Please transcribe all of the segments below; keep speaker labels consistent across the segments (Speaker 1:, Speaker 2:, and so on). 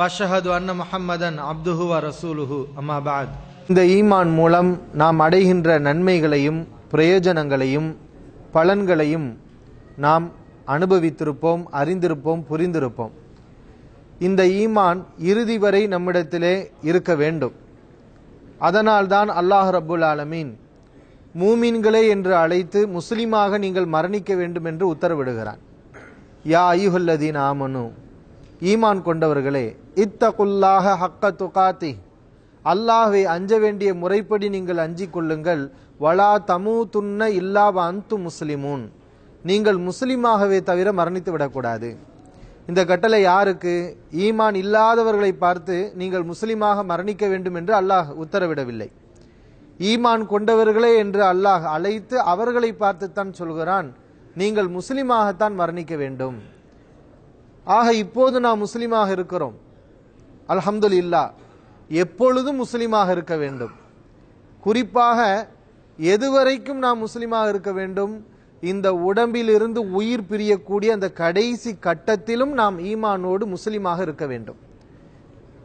Speaker 1: வஷஹது அன்ன முஹம்மதன் அப்துஹு வ ரசூலுஹு இந்த ஈமான் மூலம் நாம் அடைகின்ற நன்மைகளையும் பிரயோஜனங்களையும் பலன்களையும் நாம் அனுபவித்திருப்போம் அறிந்திருப்போம் புரிந்திருப்போம் இந்த ஈமான் இறுதி வரை நம்மிடத்திலே இருக்க வேண்டும் அதனால்தான் அல்லாஹ் ரபுல் ஆலமீன் மூமின்களே என்று அழைத்து முஸ்லீமாக நீங்கள் மரணிக்க வேண்டும் என்று உத்தரவிடுகிறான் யா ஐயுகல்லதீன் ஆமனு ஈமான் கொண்டவர்களே இத்தகுல்லாக ஹக்க துகாத்தி அல்லாஹை அஞ்ச வேண்டிய முறைப்படி நீங்கள் அஞ்சிக் கொள்ளுங்கள் வலா தமு துன்ன இல்லாவ அந்து முஸ்லிமூன் நீங்கள் முஸ்லீமாகவே தவிர மரணித்து விடக்கூடாது இந்த கட்டளை யாருக்கு ஈமான் இல்லாதவர்களை பார்த்து நீங்கள் முஸ்லீமாக மரணிக்க வேண்டும் என்று அல்லாஹ் உத்தரவிடவில்லை ஈமான் கொண்டவர்களே என்று அல்லாஹ் அழைத்து அவர்களை பார்த்துத்தான் சொல்கிறான் நீங்கள் முஸ்லீமாகத்தான் மரணிக்க வேண்டும் ஆக இப்போது நாம் முஸ்லீமாக இருக்கிறோம் அல்ஹம்துல் இல்லா எப்பொழுதும் முஸ்லீமாக இருக்க வேண்டும் குறிப்பாக எதுவரைக்கும் நாம் முஸ்லீமாக இருக்க வேண்டும் இந்த உடம்பிலிருந்து உயிர் பிரியக்கூடிய அந்த கடைசி கட்டத்திலும் நாம் ஈமானோடு முஸ்லீமாக இருக்க வேண்டும்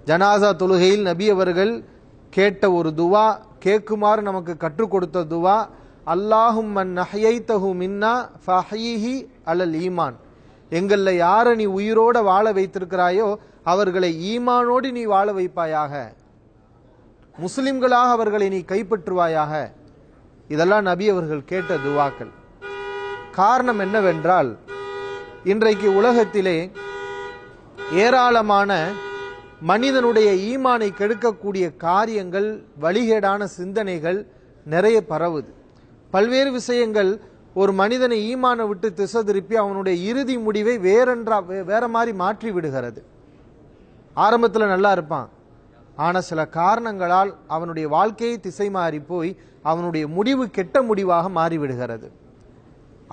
Speaker 1: ஜனாசா தொழுகையில் நபி அவர்கள் கேட்ட ஒரு துவா கேட்குமாறு நமக்கு கற்றுக் கொடுத்த துவா அல்லாஹும் மன் மின்னா ஃபஹீஹி அலல் ஈமான் எங்களில் யாரை நீ உயிரோட வாழ வைத்திருக்கிறாயோ அவர்களை ஈமானோடு நீ வாழ வைப்பாயாக முஸ்லிம்களாக அவர்களை நீ கைப்பற்றுவாயாக இதெல்லாம் நபி அவர்கள் கேட்ட துவாக்கள் காரணம் என்னவென்றால் இன்றைக்கு உலகத்திலே ஏராளமான மனிதனுடைய ஈமானை கெடுக்கக்கூடிய காரியங்கள் வழிகேடான சிந்தனைகள் நிறைய பரவுது பல்வேறு விஷயங்கள் ஒரு மனிதனை ஈமான விட்டு திசை திருப்பி அவனுடைய இறுதி முடிவை வேறென்றா வேற மாதிரி மாற்றி விடுகிறது ஆரம்பத்தில் நல்லா இருப்பான் ஆனால் சில காரணங்களால் அவனுடைய வாழ்க்கையை திசை மாறி போய் அவனுடைய முடிவு கெட்ட முடிவாக மாறிவிடுகிறது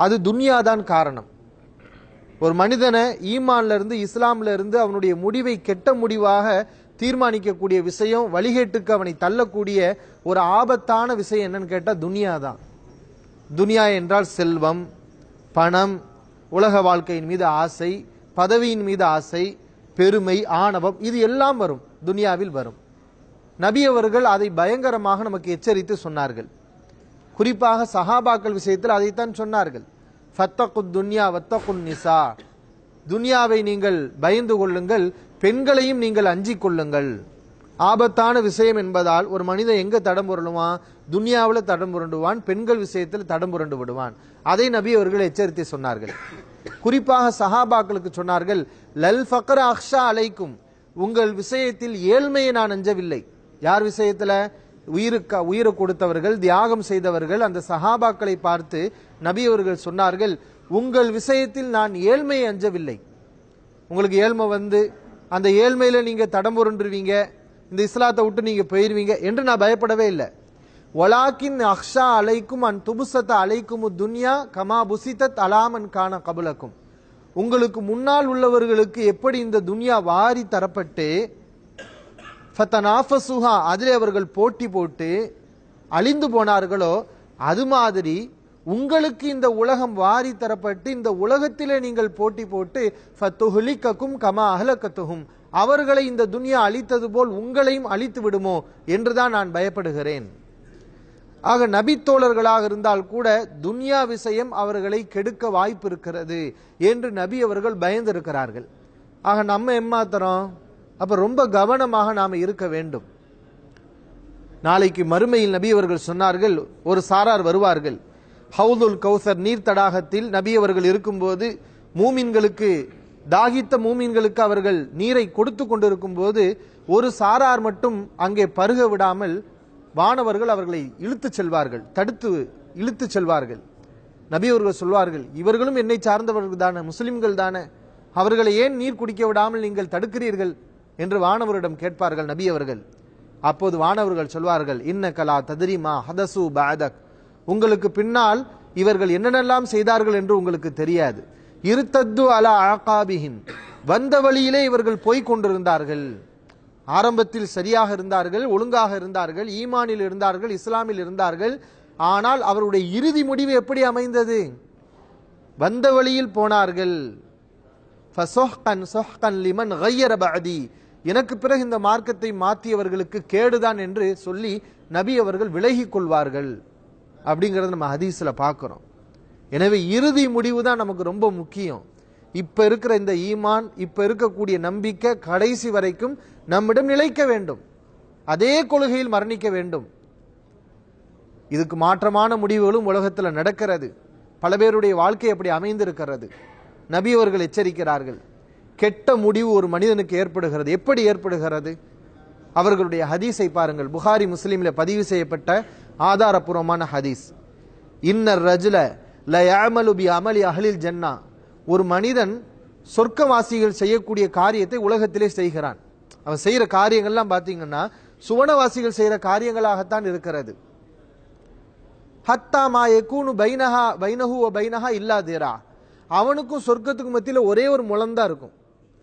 Speaker 1: அது துன்யாதான் காரணம் ஒரு மனிதனை ஈமான்ல இருந்து இஸ்லாம்ல இருந்து அவனுடைய முடிவை கெட்ட முடிவாக தீர்மானிக்கக்கூடிய விஷயம் வழிகேட்டுக்கு அவனை தள்ளக்கூடிய ஒரு ஆபத்தான விஷயம் என்னன்னு கேட்டால் துனியா தான் துனியா என்றால் செல்வம் பணம் உலக வாழ்க்கையின் மீது ஆசை பதவியின் மீது ஆசை பெருமை ஆணவம் இது எல்லாம் வரும் துனியாவில் வரும் நபி அவர்கள் அதை பயங்கரமாக நமக்கு எச்சரித்து சொன்னார்கள் குறிப்பாக சஹாபாக்கள் விஷயத்தில் அதைத்தான் சொன்னார்கள் ஃபத்தகு துன்யா வத்தகு நிசா துன்யாவை நீங்கள் பயந்து கொள்ளுங்கள் பெண்களையும் நீங்கள் அஞ்சிக் கொள்ளுங்கள் ஆபத்தான விஷயம் என்பதால் ஒரு மனிதன் எங்க தடம் புரளுவான் துன்யாவில் தடம் புரண்டுவான் பெண்கள் விஷயத்தில் தடம் புரண்டு விடுவான் அதை நபி அவர்கள் எச்சரித்து சொன்னார்கள் குறிப்பாக சஹாபாக்களுக்கு சொன்னார்கள் லல் ஃபக்கர் அக்ஷா அலைக்கும் உங்கள் விஷயத்தில் ஏழ்மையை நான் அஞ்சவில்லை யார் விஷயத்துல உயிருக்கு உயிரை கொடுத்தவர்கள் தியாகம் செய்தவர்கள் அந்த சஹாபாக்களை பார்த்து நபி அவர்கள் சொன்னார்கள் உங்கள் விஷயத்தில் நான் ஏழ்மையை அஞ்சவில்லை உங்களுக்கு ஏழ்மை வந்து அந்த ஏழ்மையில நீங்க தடம் புரண்டுருவீங்க இந்த இஸ்லாத்தை விட்டு நீங்கள் போயிடுவீங்க என்று நான் பயப்படவே இல்லை ஒலாக்கின் அக்ஷா அலைக்கும் அன் துபுசத்தை அலைக்கும் துன்யா கமா புசித்தத் அலாமன் காண கபுலக்கும் உங்களுக்கு முன்னால் உள்ளவர்களுக்கு எப்படி இந்த துன்யா வாரி தரப்பட்டு ஃபத்தனாஃபசுஹா அதிலே அவர்கள் போட்டி போட்டு அழிந்து போனார்களோ அது மாதிரி உங்களுக்கு இந்த உலகம் வாரி தரப்பட்டு இந்த உலகத்திலே நீங்கள் போட்டி போட்டு ஃபத்துஹுலிக்கக்கும் கமா அகலக்கத்துகும் அவர்களை இந்த துன்யா அழித்தது போல் உங்களையும் அழித்து விடுமோ என்றுதான் நான் பயப்படுகிறேன் ஆக நபித்தோழர்களாக இருந்தால் கூட துன்யா விஷயம் அவர்களை கெடுக்க வாய்ப்பு இருக்கிறது என்று நபி அவர்கள் பயந்திருக்கிறார்கள் ஆக நம்ம எம்மாத்திரம் அப்ப ரொம்ப கவனமாக நாம் இருக்க வேண்டும் நாளைக்கு மறுமையில் நபி அவர்கள் சொன்னார்கள் ஒரு சாரார் வருவார்கள் ஹவுதுல் கௌசர் நீர் தடாகத்தில் நபி அவர்கள் இருக்கும்போது மூமின்களுக்கு தாகித்த மூமீன்களுக்கு அவர்கள் நீரை கொடுத்து கொண்டிருக்கும் போது ஒரு சாரார் மட்டும் அங்கே பருக விடாமல் வானவர்கள் அவர்களை இழுத்து செல்வார்கள் தடுத்து இழுத்து செல்வார்கள் நபி அவர்கள் சொல்வார்கள் இவர்களும் என்னை சார்ந்தவர்கள் தானே முஸ்லிம்கள் தானே அவர்களை ஏன் நீர் குடிக்க விடாமல் நீங்கள் தடுக்கிறீர்கள் என்று வானவரிடம் கேட்பார்கள் நபி அவர்கள் அப்போது வானவர்கள் சொல்வார்கள் இன்ன கலா ததிரிமா ஹதசு பாதக் உங்களுக்கு பின்னால் இவர்கள் என்னென்னலாம் செய்தார்கள் என்று உங்களுக்கு தெரியாது இருத்தத்து அலா அழகாபிஹிம் வந்த வழியிலே இவர்கள் போய்கொண்டிருந்தார்கள் கொண்டிருந்தார்கள் ஆரம்பத்தில் சரியாக இருந்தார்கள் ஒழுங்காக இருந்தார்கள் ஈமானில் இருந்தார்கள் இஸ்லாமில் இருந்தார்கள் ஆனால் அவருடைய இறுதி முடிவு எப்படி அமைந்தது வந்த வழியில் போனார்கள் லிமன் எனக்கு பிறகு இந்த மார்க்கத்தை மாற்றியவர்களுக்கு கேடுதான் என்று சொல்லி நபி அவர்கள் விலகி கொள்வார்கள் அப்படிங்கிறத நம்ம ஹதீஸில் பார்க்குறோம் எனவே இறுதி முடிவு தான் நமக்கு ரொம்ப முக்கியம் இப்போ இருக்கிற இந்த ஈமான் இப்போ இருக்கக்கூடிய நம்பிக்கை கடைசி வரைக்கும் நம்மிடம் நிலைக்க வேண்டும் அதே கொள்கையில் மரணிக்க வேண்டும் இதுக்கு மாற்றமான முடிவுகளும் உலகத்தில் நடக்கிறது பல பேருடைய வாழ்க்கை அப்படி அமைந்திருக்கிறது நபி அவர்கள் எச்சரிக்கிறார்கள் கெட்ட முடிவு ஒரு மனிதனுக்கு ஏற்படுகிறது எப்படி ஏற்படுகிறது அவர்களுடைய ஹதீஸை பாருங்கள் புகாரி முஸ்லீமில் பதிவு செய்யப்பட்ட ஆதாரபூர்வமான ஹதீஸ் இன்னர் ரஜில ல யாமலுபி அமலி அகலில் ஜன்னா ஒரு மனிதன் சொர்க்கவாசிகள் செய்யக்கூடிய காரியத்தை உலகத்திலே செய்கிறான் அவன் செய்கிற காரியங்கள்லாம் பார்த்தீங்கன்னா சுவனவாசிகள் செய்கிற காரியங்களாகத்தான் இருக்கிறது ஹத்தா மா எக்கூனு பைனஹா பைனஹூ பைனஹா இல்லாதேரா அவனுக்கும் சொர்க்கத்துக்கு மத்தியில் ஒரே ஒரு முளம்தான் இருக்கும்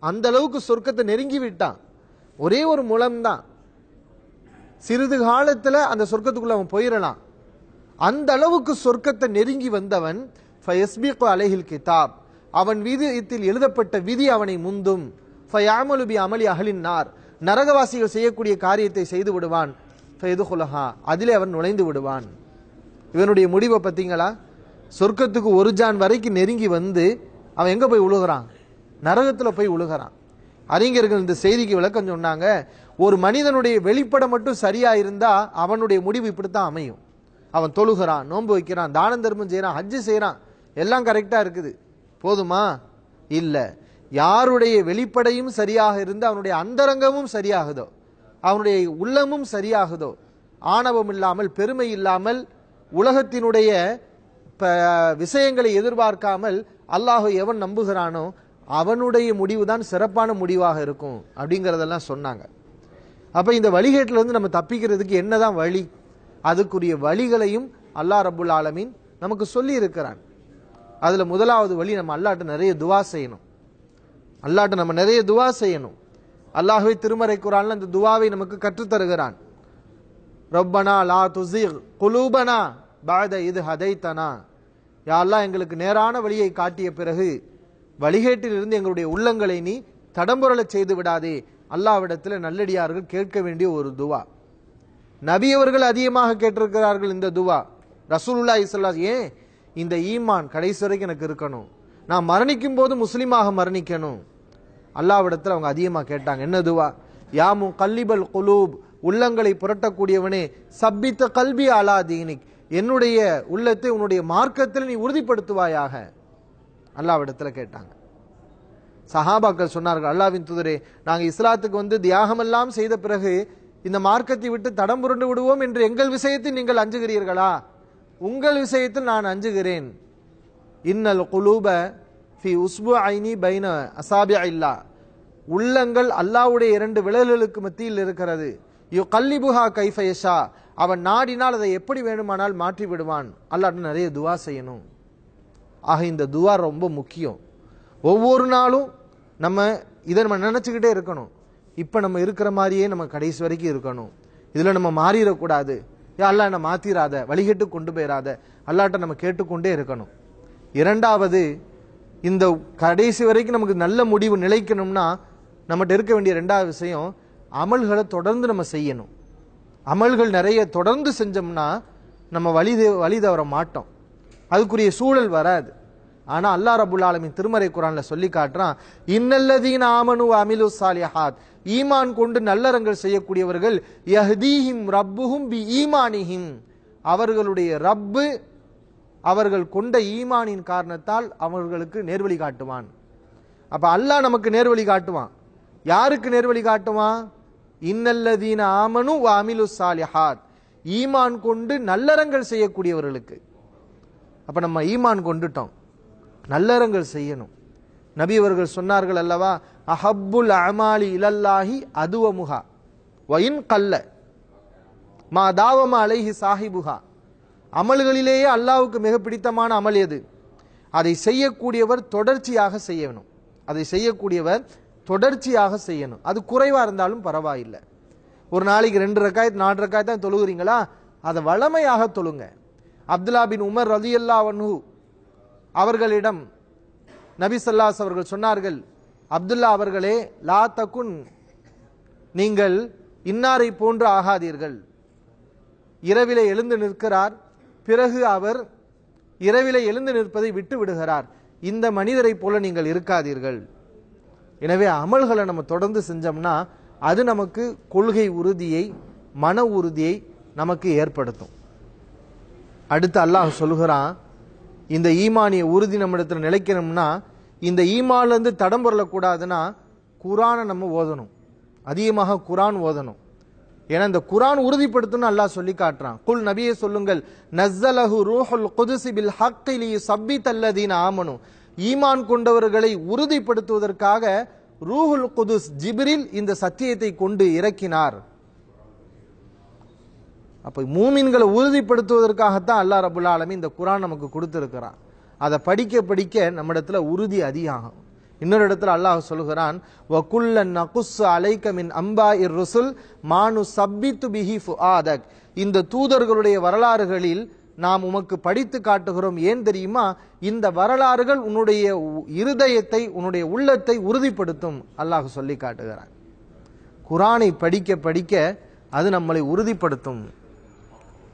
Speaker 1: அந்த அளவுக்கு சொர்க்கத்தை நெருங்கி விட்டான் ஒரே ஒரு முளம்தான் சிறிது காலத்தில் அந்த சொர்க்கத்துக்குள்ள அவன் போயிடலாம் அந்த அளவுக்கு சொர்க்கத்தை நெருங்கி வந்தவன் ஃபயஸ்பிகோ அலைஹில் கிதாப் அவன் வீதத்தில் எழுதப்பட்ட விதி அவனை முந்தும் ஃபயாமலுபி அமளி அகலின் நார் நரகவாசிகள் செய்யக்கூடிய காரியத்தை செய்து விடுவான் குலஹா அதிலே அவன் நுழைந்து விடுவான் இவனுடைய முடிவை பார்த்தீங்களா சொர்க்கத்துக்கு ஒரு ஜான் வரைக்கும் நெருங்கி வந்து அவன் எங்கே போய் உழுகிறான் நரகத்தில் போய் உழுகிறான் அறிஞர்கள் இந்த செய்திக்கு விளக்கம் சொன்னாங்க ஒரு மனிதனுடைய வெளிப்படம் மட்டும் சரியா இருந்தா அவனுடைய முடிவு இப்படித்தான் அமையும் அவன் தொழுகிறான் நோன்பு வைக்கிறான் தானம் தர்மம் செய்கிறான் ஹஜ்ஜு செய்கிறான் எல்லாம் கரெக்டாக இருக்குது போதுமா இல்லை யாருடைய வெளிப்படையும் சரியாக இருந்து அவனுடைய அந்தரங்கமும் சரியாகுதோ அவனுடைய உள்ளமும் சரியாகுதோ ஆணவம் இல்லாமல் பெருமை இல்லாமல் உலகத்தினுடைய விஷயங்களை எதிர்பார்க்காமல் அல்லாஹு எவன் நம்புகிறானோ அவனுடைய முடிவு தான் சிறப்பான முடிவாக இருக்கும் அப்படிங்கிறதெல்லாம் சொன்னாங்க அப்போ இந்த வழிகேட்டிலேருந்து நம்ம தப்பிக்கிறதுக்கு என்னதான் வழி அதுக்குரிய வழிகளையும் அல்லா ரபுல் ஆலமீன் நமக்கு சொல்லி இருக்கிறான் அதில் முதலாவது வழி நம்ம அல்லாட்ட நிறைய துவா செய்யணும் அல்லாட்ட நம்ம நிறைய துவா செய்யணும் அல்லாஹுவை திருமறை குரான் அந்த துவாவை நமக்கு கற்றுத்தருகிறான் ரொப்பனா லா துசீர் குலூபனா பாத இது ஹதைத்தனா யாரெல்லாம் எங்களுக்கு நேரான வழியை காட்டிய பிறகு வழிகேட்டிலிருந்து எங்களுடைய உள்ளங்களை நீ தடம்புரலை செய்து விடாதே அல்லாவிடத்தில் நல்லடியார்கள் கேட்க வேண்டிய ஒரு துவா நபியவர்கள் அதிகமாக கேட்டிருக்கிறார்கள் இந்த துவா ரசூலுல்லா இஸ்லா ஏன் இந்த ஈமான் கடைசி வரைக்கும் எனக்கு இருக்கணும் நான் மரணிக்கும் போது முஸ்லீமாக மரணிக்கணும் அல்லாவிடத்தில் அவங்க அதிகமாக கேட்டாங்க என்ன துவா யாமு கல்லிபல் குலூப் உள்ளங்களை புரட்டக்கூடியவனே சப்பித்த கல்வி அலா தீனிக் என்னுடைய உள்ளத்தை உன்னுடைய மார்க்கத்தில் நீ உறுதிப்படுத்துவாயாக அல்லாவிடத்தில் கேட்டாங்க சஹாபாக்கள் சொன்னார்கள் அல்லாவின் துதரே நாங்கள் இஸ்லாத்துக்கு வந்து தியாகமெல்லாம் செய்த பிறகு இந்த மார்க்கத்தை விட்டு தடம் புரண்டு விடுவோம் என்று எங்கள் விஷயத்தில் நீங்கள் அஞ்சுகிறீர்களா உங்கள் விஷயத்தில் நான் அஞ்சுகிறேன் இன்னல் குலூப ஃபி உஸ்பு ஐனி பைன அசாபியா இல்லா உள்ளங்கள் அல்லாவுடைய இரண்டு விழல்களுக்கு மத்தியில் இருக்கிறது யோ கல்லிபுஹா கைஃபயஷா அவன் நாடினால் அதை எப்படி வேணுமானால் மாற்றி விடுவான் அல்லாட்டு நிறைய துவா செய்யணும் ஆக இந்த துவா ரொம்ப முக்கியம் ஒவ்வொரு நாளும் நம்ம இதை நம்ம நினச்சிக்கிட்டே இருக்கணும் இப்போ நம்ம இருக்கிற மாதிரியே நம்ம கடைசி வரைக்கும் இருக்கணும் இதில் நம்ம மாறிடக்கூடாது அல்லா என்ன மாத்திராத வழிகட்டு கொண்டு போயிடாத அல்லாட்ட நம்ம கேட்டுக்கொண்டே இருக்கணும் இரண்டாவது இந்த கடைசி வரைக்கும் நமக்கு நல்ல முடிவு நிலைக்கணும்னா நம்மகிட்ட இருக்க வேண்டிய ரெண்டாவது விஷயம் அமல்களை தொடர்ந்து நம்ம செய்யணும் அமல்கள் நிறைய தொடர்ந்து செஞ்சோம்னா நம்ம வழி வழி தவற மாட்டோம் அதுக்குரிய சூழல் வராது ஆனால் அல்லா ரபுல்லாலமின் ஆலமின் திருமறை குரானில் சொல்லி காட்டுறான் இன்னல்லதீன் ஆமனு அமிலு சாலியஹாத் ஈமான் கொண்டு நல்லறங்கள் செய்யக்கூடியவர்கள் யஹ்தீஹிம் ரப்புஹும் பி ஈமானிஹிம் அவர்களுடைய ரப்பு அவர்கள் கொண்ட ஈமானின் காரணத்தால் அவர்களுக்கு நேர்வழி காட்டுவான் அப்ப அல்லாஹ் நமக்கு நேர்வழி காட்டுவான் யாருக்கு நேர்வழி காட்டுவான் இன்னல்லதீன ஆமனு அமிலு சாலிஹாத் ஈமான் கொண்டு நல்லறங்கள் செய்யக்கூடியவர்களுக்கு அப்ப நம்ம ஈமான் கொண்டுட்டோம் நல்லறங்கள் செய்யணும் நபி அவர்கள் சொன்னார்கள் அல்லவா அஹப்புல் அமாலி இலல்லாஹி அதுவ முகா வயின் கல்ல மா தாவமா அலைஹி சாஹிபுகா அமல்களிலேயே அல்லாவுக்கு மிக பிடித்தமான அமல் எது அதை செய்யக்கூடியவர் தொடர்ச்சியாக செய்யணும் அதை செய்யக்கூடியவர் தொடர்ச்சியாக செய்யணும் அது குறைவாக இருந்தாலும் பரவாயில்லை ஒரு நாளைக்கு ரெண்டு ரக்காயத்து நாலு ரக்காயத்து தான் தொழுகிறீங்களா அதை வளமையாக தொழுங்க அப்துல்லா பின் உமர் ரலியல்லா வன்ஹூ அவர்களிடம் நபி சல்லாஸ் அவர்கள் சொன்னார்கள் அப்துல்லா அவர்களே லா தக்குன் நீங்கள் இன்னாரை போன்று ஆகாதீர்கள் இரவிலே எழுந்து நிற்கிறார் பிறகு அவர் இரவிலே எழுந்து நிற்பதை விட்டு விடுகிறார் இந்த மனிதரை போல நீங்கள் இருக்காதீர்கள் எனவே அமல்களை நம்ம தொடர்ந்து செஞ்சோம்னா அது நமக்கு கொள்கை உறுதியை மன உறுதியை நமக்கு ஏற்படுத்தும் அடுத்து அல்லாஹ் சொல்கிறான் இந்த ஈமானிய உறுதி நம்மிடத்தில் நிலைக்கணும்னா இந்த ஈமான்லேருந்து தடம் கூடாதுன்னா குரானை நம்ம ஓதணும் அதிகமாக குரான் ஓதணும் ஏன்னா இந்த குரான் உறுதிப்படுத்தணும் அல்லா சொல்லி காட்டுறான் குல் நபியை சொல்லுங்கள் நஸ்ஸலஹு ரூஹுல் குதுசி பில் ஹக்கிலி சப்பி தல்லதீன் ஆமனும் ஈமான் கொண்டவர்களை உறுதிப்படுத்துவதற்காக ரூஹுல் குதுஸ் ஜிபிரில் இந்த சத்தியத்தை கொண்டு இறக்கினார் அப்போ மூமின்களை உறுதிப்படுத்துவதற்காகத்தான் அல்லா ரபுல்லாலமி இந்த குரான் நமக்கு கொடுத்துருக்கிறான் அதை படிக்க படிக்க இடத்துல உறுதி அதிகாகும் இன்னொரு இடத்துல அல்லாஹ் சொல்கிறான் வகுல்ல அம்பா இர் ருசுல் மானு சப்பித்து பிஹி ஆதக் இந்த தூதர்களுடைய வரலாறுகளில் நாம் உமக்கு படித்து காட்டுகிறோம் ஏன் தெரியுமா இந்த வரலாறுகள் உன்னுடைய இருதயத்தை உன்னுடைய உள்ளத்தை உறுதிப்படுத்தும் அல்லாஹ் சொல்லி காட்டுகிறான் குரானை படிக்க படிக்க அது நம்மளை உறுதிப்படுத்தும்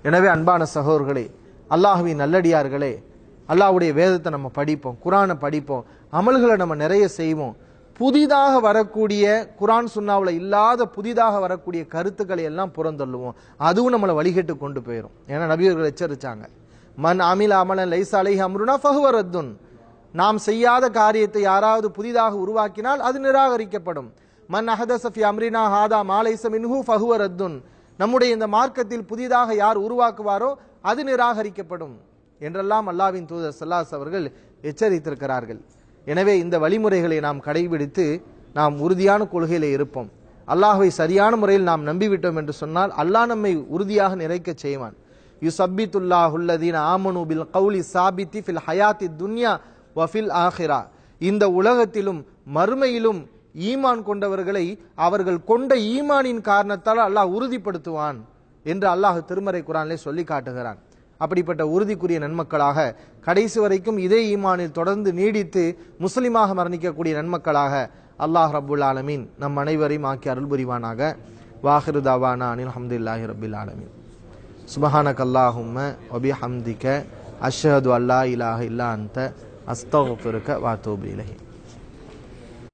Speaker 1: எனவே அன்பான சகோதர்களே அல்லாஹுவின் நல்லடியார்களே அல்லாவுடைய வேதத்தை நம்ம படிப்போம் குரானை படிப்போம் அமல்களை நம்ம நிறைய செய்வோம் புதிதாக வரக்கூடிய குரான் சுண்ணாவில் இல்லாத புதிதாக வரக்கூடிய கருத்துக்களை எல்லாம் புறந்தள்ளுவோம் அதுவும் நம்மளை வழிகட்டு கொண்டு போயிடும் ஏன்னா நபியர்கள் எச்சரித்தாங்க மண் அமில அமலன் லைசா அலை அம்ருனா ஃபஹுவரத்துன் நாம் செய்யாத காரியத்தை யாராவது புதிதாக உருவாக்கினால் அது நிராகரிக்கப்படும் மன் அஹதசஃபி அம்ரினா ஹாதா மாலைச மின்ஹூ ஃபஹுவரத்துன் நம்முடைய இந்த மார்க்கத்தில் புதிதாக யார் உருவாக்குவாரோ அது நிராகரிக்கப்படும் என்றெல்லாம் அல்லாவின் தூதர் சல்லாஸ் அவர்கள் எச்சரித்திருக்கிறார்கள் எனவே இந்த வழிமுறைகளை நாம் கடைபிடித்து நாம் உறுதியான கொள்கையில் இருப்போம் அல்லாஹை சரியான முறையில் நாம் நம்பிவிட்டோம் என்று சொன்னால் அல்லாஹ் நம்மை உறுதியாக நிறைக்க செய்வான் சபித்துல்லாஹுல்லதீன் ஆமனு பில் கவுலி சாபித்தி ஃபில் ஹயாத்தி துன்யா வஃபில் ஆஹிரா இந்த உலகத்திலும் மறுமையிலும் ஈமான் கொண்டவர்களை அவர்கள் கொண்ட ஈமானின் காரணத்தால் அல்லாஹ் உறுதிப்படுத்துவான் என்று அல்லாஹ் திருமறை குரானிலே சொல்லி காட்டுகிறான் அப்படிப்பட்ட உறுதிக்குரிய நன்மக்களாக கடைசி வரைக்கும் இதே ஈமானில் தொடர்ந்து நீடித்து முஸ்லிமாக மரணிக்கக்கூடிய நன்மக்களாக அல்லாஹ் ரபுல் ஆலமீன் நம் அனைவரையும் ஆக்கி அருள் புரிவானாக வாஹிரு தாவானா அனில் ஹம்துல்லாஹி ரபுல் ஆலமீன் சுபஹான கல்லாஹும் ஒபி ஹம்திக்க அஷ்ஹது அல்லா இலாஹ இல்லா அந்த அஸ்தகுஃபிருக்க வாத்தோபு இலஹி